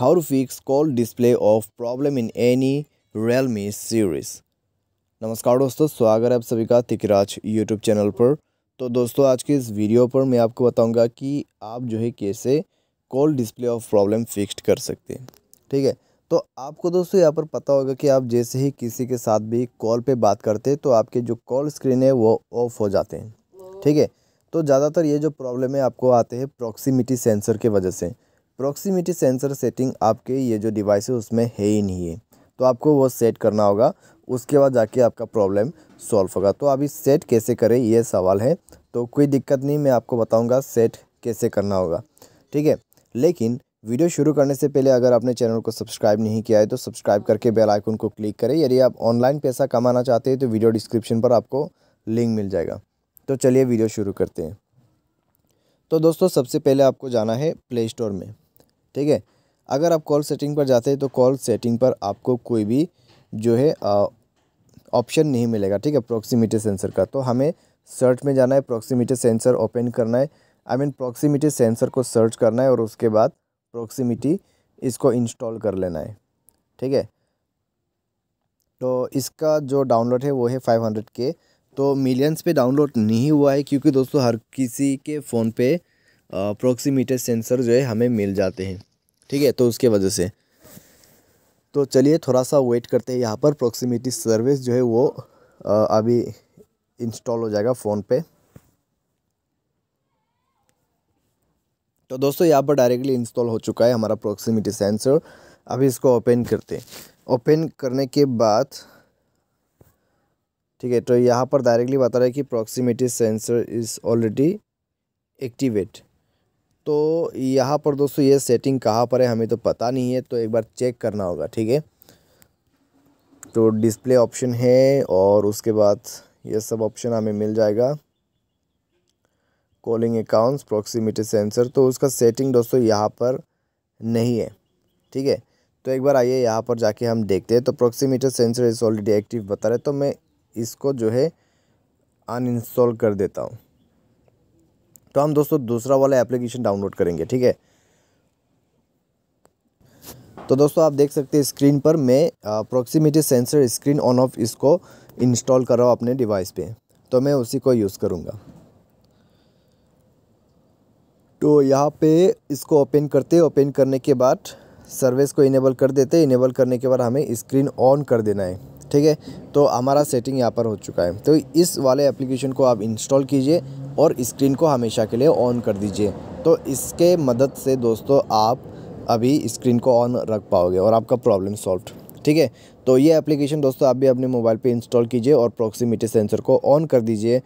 how to fix call display off problem in any Realme series नमस्कार दोस्तों स्वागत है आप सभी का तिकराज यूट्यूब चैनल पर तो दोस्तों आज के इस वीडियो पर मैं आपको बताऊंगा कि आप जो है कैसे call display off problem fixed कर सकते हैं ठीक है तो आपको दोस्तों यहाँ पर पता होगा कि आप जैसे ही किसी के साथ भी कॉल पे बात करते हैं तो आपके जो कॉल स्क्रीन है वो ऑफ हो जाते हैं ठीक है तो ज़्यादातर ये जो प्रॉब्लम है आपको आते हैं प्रॉक्सीमिटी सेंसर के वजह से प्रॉक्सीमिटी सेंसर सेटिंग आपके ये जो डिवाइस है उसमें है ही नहीं है तो आपको वो सेट करना होगा उसके बाद जाके आपका प्रॉब्लम सॉल्व होगा तो आप सेट कैसे करें ये सवाल है तो कोई दिक्कत नहीं मैं आपको बताऊँगा सेट कैसे करना होगा ठीक है लेकिन वीडियो शुरू करने से पहले अगर आपने चैनल को सब्सक्राइब नहीं किया है तो सब्सक्राइब करके बेल आइकन को क्लिक करें यदि आप ऑनलाइन पैसा कमाना चाहते हैं तो वीडियो डिस्क्रिप्शन पर आपको लिंक मिल जाएगा तो चलिए वीडियो शुरू करते हैं तो दोस्तों सबसे पहले आपको जाना है प्ले स्टोर में ठीक है अगर आप कॉल सेटिंग पर जाते हैं तो कॉल सेटिंग पर आपको कोई भी जो है ऑप्शन नहीं मिलेगा ठीक है प्रोक्सीमीटर सेंसर का तो हमें सर्च में जाना है प्रोक्सीमीटर सेंसर ओपन करना है आई मीन प्रोक्सीमीटर सेंसर को सर्च करना है और उसके बाद प्रोक्सीमीटी इसको इंस्टॉल कर लेना है ठीक है तो इसका जो डाउनलोड है वो है फाइव हंड्रेड के तो मिलियंस पे डाउनलोड नहीं हुआ है क्योंकि दोस्तों हर किसी के फ़ोन पे प्रोक्सीमीटर सेंसर जो है हमें मिल जाते हैं ठीक है तो उसके वजह से तो चलिए थोड़ा सा वेट करते हैं यहाँ पर प्रोक्सीमीटी सर्विस जो है वो आ, अभी इंस्टॉल हो जाएगा फ़ोन पे तो दोस्तों यहाँ पर डायरेक्टली इंस्टॉल हो चुका है हमारा प्रोक्सीमीटी सेंसर अभी इसको ओपन करते हैं ओपन करने के बाद ठीक है तो यहाँ पर डायरेक्टली बता रहा है कि proximity sensor is already activate तो यहाँ पर दोस्तों ये सेटिंग कहाँ पर है हमें तो पता नहीं है तो एक बार चेक करना होगा ठीक है तो डिस्प्ले ऑप्शन है और उसके बाद ये सब ऑप्शन हमें मिल जाएगा कॉलिंग अकाउंट्स प्रॉक्सीमिटी सेंसर तो उसका सेटिंग दोस्तों यहाँ पर नहीं है ठीक है तो एक बार आइए यहाँ पर जाके हम देखते हैं तो proximity sensor is already active बता रहे तो मैं इसको जो है अनइंस्टॉल कर देता हूँ तो हम दोस्तों दूसरा वाला एप्लीकेशन डाउनलोड करेंगे ठीक है तो दोस्तों आप देख सकते हैं स्क्रीन पर मैं a proximity sensor screen on off इसको इंस्टॉल कर रहा हूँ अपने डिवाइस पे तो मैं उसी को यूज़ करूँगा तो यहाँ पे इसको ओपन करते ओपन करने के बाद सर्विस को इनेबल कर देते इनेबल करने के बाद हमें स्क्रीन ऑन कर देना है ठीक है तो हमारा सेटिंग यहाँ पर हो चुका है तो इस वाले एप्लीकेशन को आप इंस्टॉल कीजिए और स्क्रीन को हमेशा के लिए ऑन कर दीजिए तो इसके मदद से दोस्तों आप अभी स्क्रीन को ऑन रख पाओगे और आपका प्रॉब्लम सॉल्व ठीक है तो ये एप्लीकेशन दोस्तों आप भी अपने मोबाइल पे इंस्टॉल कीजिए और प्रॉक्सिमिटी सेंसर को ऑन कर दीजिए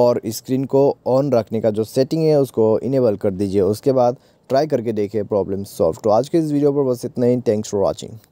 और स्क्रीन को ऑन रखने का जो सेटिंग है उसको इनेबल कर दीजिए उसके बाद ट्राई करके देखिए प्रॉब्लम सॉल्व तो आज के इस वीडियो पर बस इतना ही थैंक्स फॉर वॉचिंग